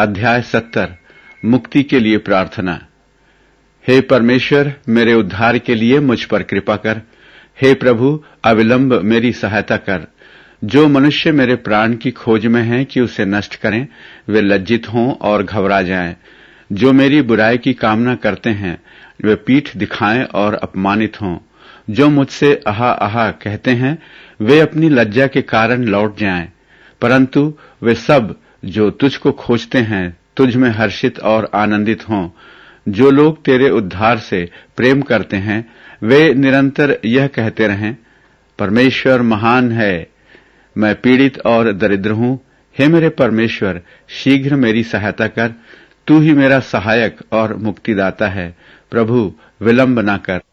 अध्याय सत्तर मुक्ति के लिए प्रार्थना हे परमेश्वर मेरे उद्धार के लिए मुझ पर कृपा कर हे प्रभु अविलंब मेरी सहायता कर जो मनुष्य मेरे प्राण की खोज में हैं कि उसे नष्ट करें वे लज्जित हों और घबरा जाएं जो मेरी बुराई की कामना करते हैं वे पीठ दिखाएं और अपमानित हों जो मुझसे अहा अहा कहते हैं वे अपनी लज्जा के कारण लौट जाएं परंतु वे सब जो तुझको खोजते हैं तुझ में हर्षित और आनंदित हों जो लोग तेरे उद्धार से प्रेम करते हैं वे निरंतर यह कहते रहें परमेश्वर महान है मैं पीड़ित और दरिद्र हूं हे मेरे परमेश्वर शीघ्र मेरी सहायता कर तू ही मेरा सहायक और मुक्तिदाता है प्रभु विलंब न कर